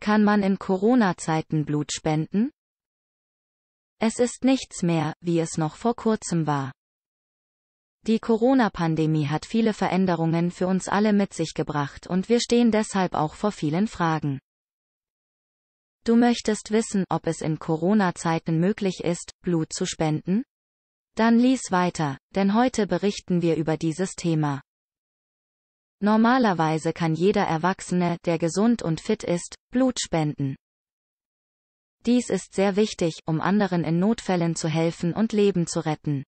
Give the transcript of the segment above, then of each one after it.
Kann man in Corona-Zeiten Blut spenden? Es ist nichts mehr, wie es noch vor kurzem war. Die Corona-Pandemie hat viele Veränderungen für uns alle mit sich gebracht und wir stehen deshalb auch vor vielen Fragen. Du möchtest wissen, ob es in Corona-Zeiten möglich ist, Blut zu spenden? Dann lies weiter, denn heute berichten wir über dieses Thema. Normalerweise kann jeder Erwachsene, der gesund und fit ist, Blut spenden. Dies ist sehr wichtig, um anderen in Notfällen zu helfen und Leben zu retten.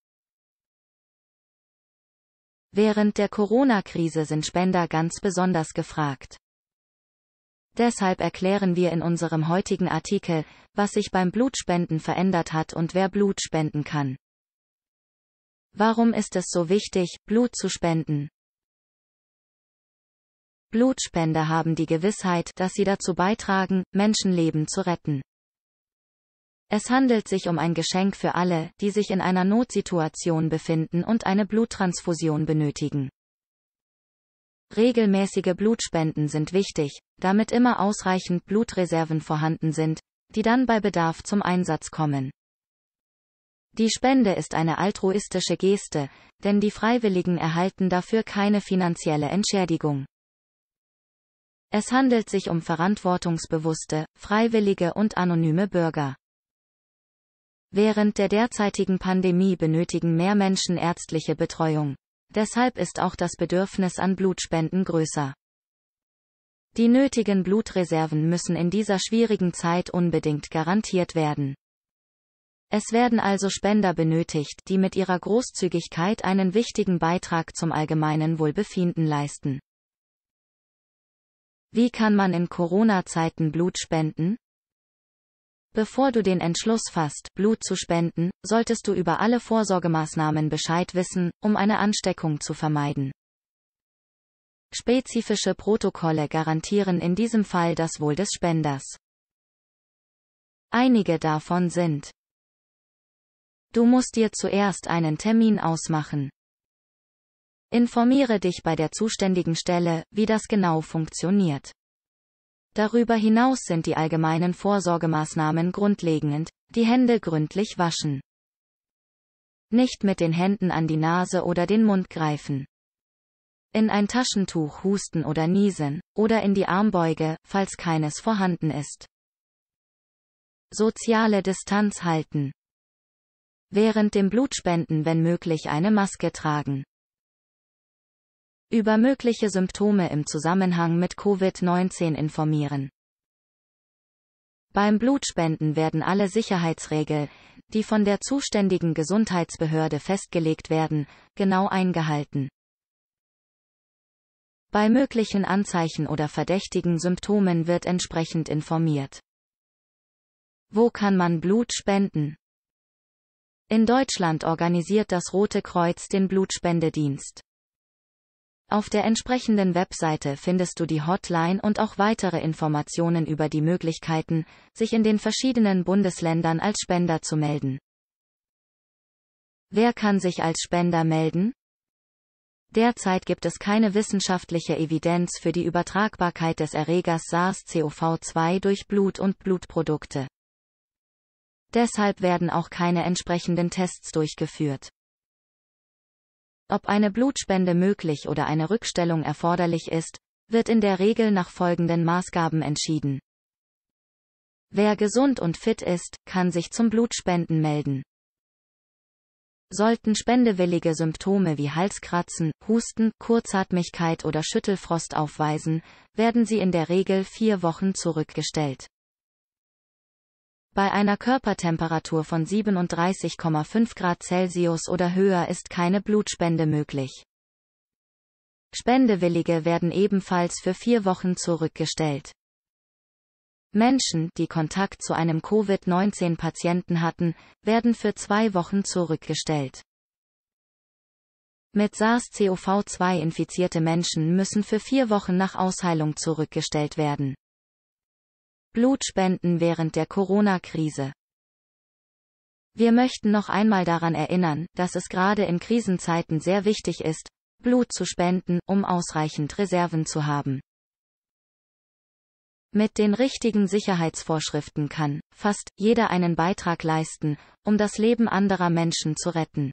Während der Corona-Krise sind Spender ganz besonders gefragt. Deshalb erklären wir in unserem heutigen Artikel, was sich beim Blutspenden verändert hat und wer Blut spenden kann. Warum ist es so wichtig, Blut zu spenden? Blutspender haben die Gewissheit, dass sie dazu beitragen, Menschenleben zu retten. Es handelt sich um ein Geschenk für alle, die sich in einer Notsituation befinden und eine Bluttransfusion benötigen. Regelmäßige Blutspenden sind wichtig, damit immer ausreichend Blutreserven vorhanden sind, die dann bei Bedarf zum Einsatz kommen. Die Spende ist eine altruistische Geste, denn die Freiwilligen erhalten dafür keine finanzielle Entschädigung. Es handelt sich um verantwortungsbewusste, freiwillige und anonyme Bürger. Während der derzeitigen Pandemie benötigen mehr Menschen ärztliche Betreuung. Deshalb ist auch das Bedürfnis an Blutspenden größer. Die nötigen Blutreserven müssen in dieser schwierigen Zeit unbedingt garantiert werden. Es werden also Spender benötigt, die mit ihrer Großzügigkeit einen wichtigen Beitrag zum allgemeinen Wohlbefinden leisten. Wie kann man in Corona-Zeiten Blut spenden? Bevor du den Entschluss fasst, Blut zu spenden, solltest du über alle Vorsorgemaßnahmen Bescheid wissen, um eine Ansteckung zu vermeiden. Spezifische Protokolle garantieren in diesem Fall das Wohl des Spenders. Einige davon sind. Du musst dir zuerst einen Termin ausmachen. Informiere dich bei der zuständigen Stelle, wie das genau funktioniert. Darüber hinaus sind die allgemeinen Vorsorgemaßnahmen grundlegend, die Hände gründlich waschen. Nicht mit den Händen an die Nase oder den Mund greifen. In ein Taschentuch husten oder niesen, oder in die Armbeuge, falls keines vorhanden ist. Soziale Distanz halten. Während dem Blutspenden wenn möglich eine Maske tragen über mögliche Symptome im Zusammenhang mit Covid-19 informieren. Beim Blutspenden werden alle Sicherheitsregeln, die von der zuständigen Gesundheitsbehörde festgelegt werden, genau eingehalten. Bei möglichen Anzeichen oder verdächtigen Symptomen wird entsprechend informiert. Wo kann man Blut spenden? In Deutschland organisiert das Rote Kreuz den Blutspendedienst. Auf der entsprechenden Webseite findest du die Hotline und auch weitere Informationen über die Möglichkeiten, sich in den verschiedenen Bundesländern als Spender zu melden. Wer kann sich als Spender melden? Derzeit gibt es keine wissenschaftliche Evidenz für die Übertragbarkeit des Erregers SARS-CoV-2 durch Blut und Blutprodukte. Deshalb werden auch keine entsprechenden Tests durchgeführt. Ob eine Blutspende möglich oder eine Rückstellung erforderlich ist, wird in der Regel nach folgenden Maßgaben entschieden. Wer gesund und fit ist, kann sich zum Blutspenden melden. Sollten spendewillige Symptome wie Halskratzen, Husten, Kurzatmigkeit oder Schüttelfrost aufweisen, werden sie in der Regel vier Wochen zurückgestellt. Bei einer Körpertemperatur von 37,5 Grad Celsius oder höher ist keine Blutspende möglich. Spendewillige werden ebenfalls für vier Wochen zurückgestellt. Menschen, die Kontakt zu einem Covid-19-Patienten hatten, werden für zwei Wochen zurückgestellt. Mit SARS-CoV-2 infizierte Menschen müssen für vier Wochen nach Ausheilung zurückgestellt werden. Blutspenden während der Corona-Krise. Wir möchten noch einmal daran erinnern, dass es gerade in Krisenzeiten sehr wichtig ist, Blut zu spenden, um ausreichend Reserven zu haben. Mit den richtigen Sicherheitsvorschriften kann fast jeder einen Beitrag leisten, um das Leben anderer Menschen zu retten.